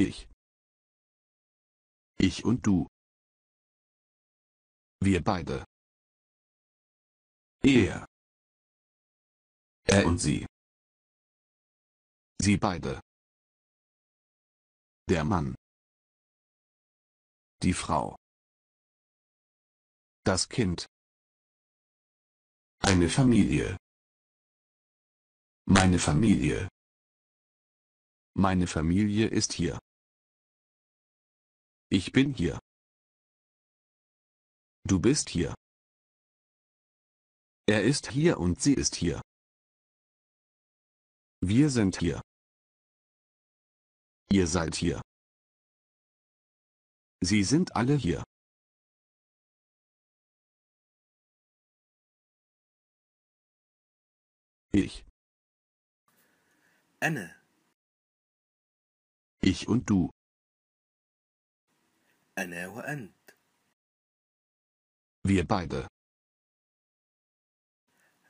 Ich. Ich und du. Wir beide. Er. Er und sie. Sie beide. Der Mann. Die Frau. Das Kind. Eine Familie. Meine Familie. Meine Familie ist hier. Ich bin hier. Du bist hier. Er ist hier und sie ist hier. Wir sind hier. Ihr seid hier. Sie sind alle hier. Ich. Anne. Ich und du. أنا وأنت. Wir beide.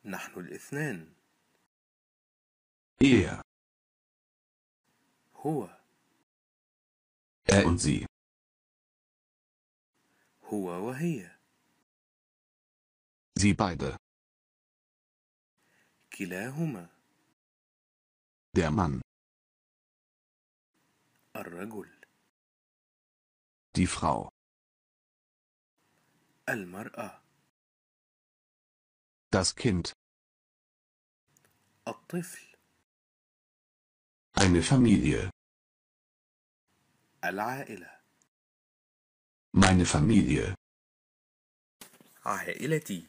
نحن الاثنان. Er. هو. Er und sie. هو وهي. Sie beide. كلاهما. Der Mann. الرجل die Frau المرأة das Kind الطفل eine Familie العائلة meine Familie عائلتي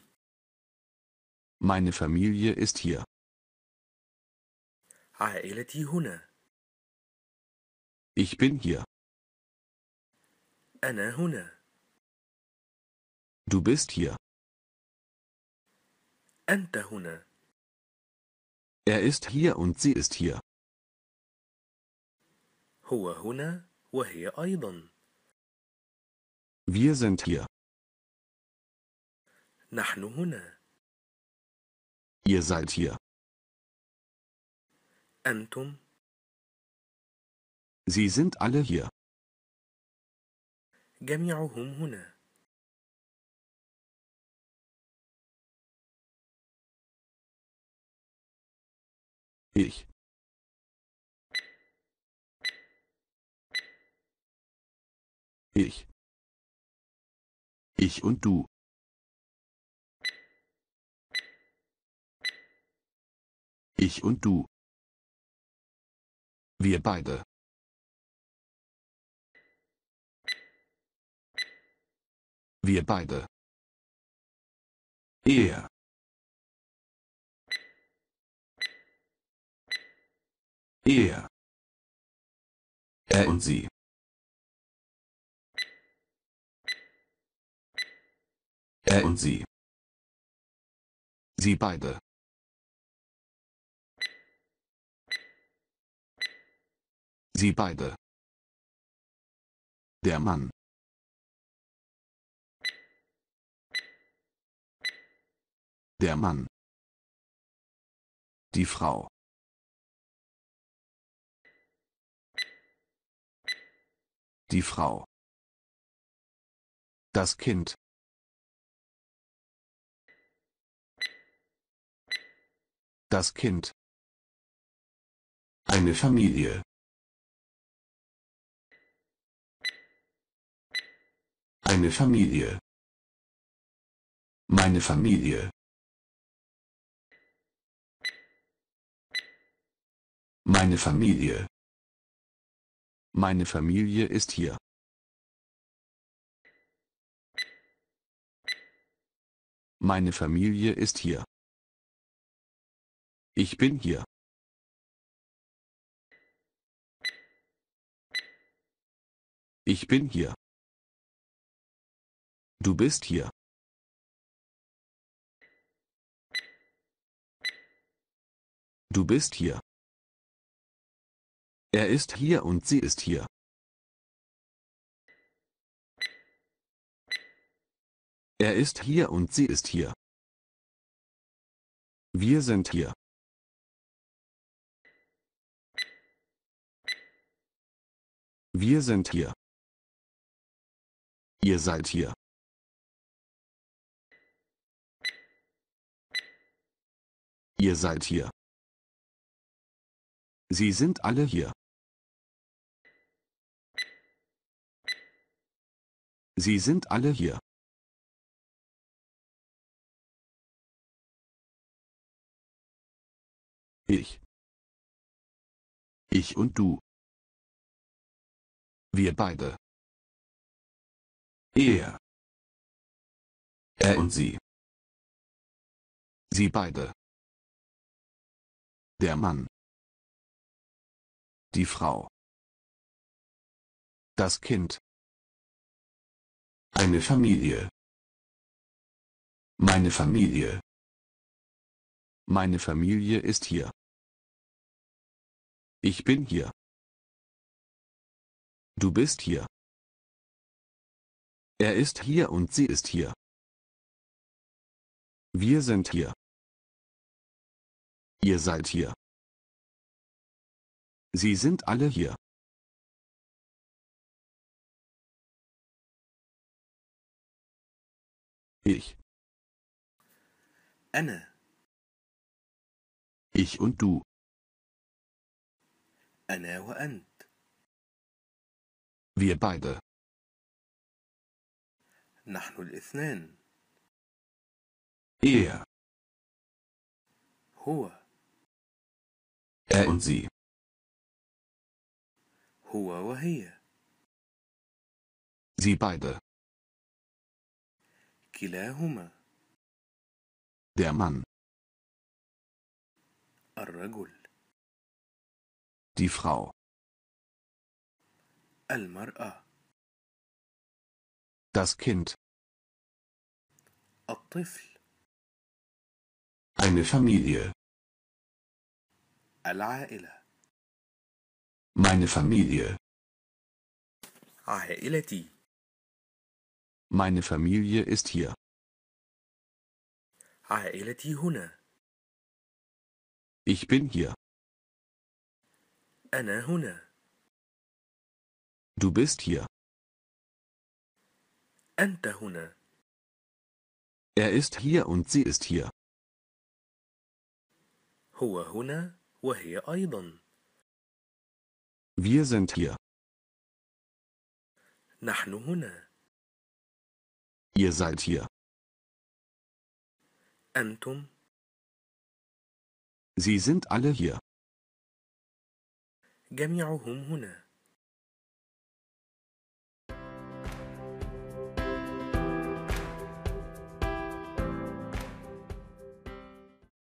meine Familie ist hier عائلتي هنا ich bin hier أنا هنا. Du bist hier. أنت هنا. Er ist hier und sie ist hier. هو هنا وهي أيضا. Wir sind hier. نحن Huna. Ihr seid hier. Antum. Sie sind alle hier. جميعهم هنا. Ich. Ich. Ich und du. Ich und du. Wir beide. Wir beide. Er. Er. Er und sie. Er und sie. Sie beide. Sie beide. Der Mann. Der Mann. Die Frau. Die Frau. Das Kind. Das Kind. Eine Familie. Eine Familie. Meine Familie. Meine Familie. Meine Familie ist hier. Meine Familie ist hier. Ich bin hier. Ich bin hier. Du bist hier. Du bist hier. Er ist hier und sie ist hier. Er ist hier und sie ist hier. Wir sind hier. Wir sind hier. Ihr seid hier. Ihr seid hier. Sie sind alle hier. Sie sind alle hier. Ich. Ich und du. Wir beide. Er. Er und sie. Sie beide. Der Mann die Frau. Das Kind. Eine Familie. Meine Familie. Meine Familie ist hier. Ich bin hier. Du bist hier. Er ist hier und sie ist hier. Wir sind hier. Ihr seid hier. Sie sind alle hier. Ich. Anne. Ich und du. أنا und. Wir beide. نحن الاثنان. Er. هو. Er und sie. هو وهي Sie beide. كلاهما. Der Mann. الرجل. Die Frau. المرأة. Das Kind. الطفل. Eine Familie. العائلة. Meine Familie. عائلتي. Ah, Meine Familie ist hier. عائلتي ah, هنا. Ich bin hier. أنا هنا. Du bist hier. أنت هنا. Er ist hier und sie ist hier. هو هنا woher أيضا. Wir sind hier. نحن huna. Ihr seid hier. Antum. Sie sind alle hier. جميعهم huna.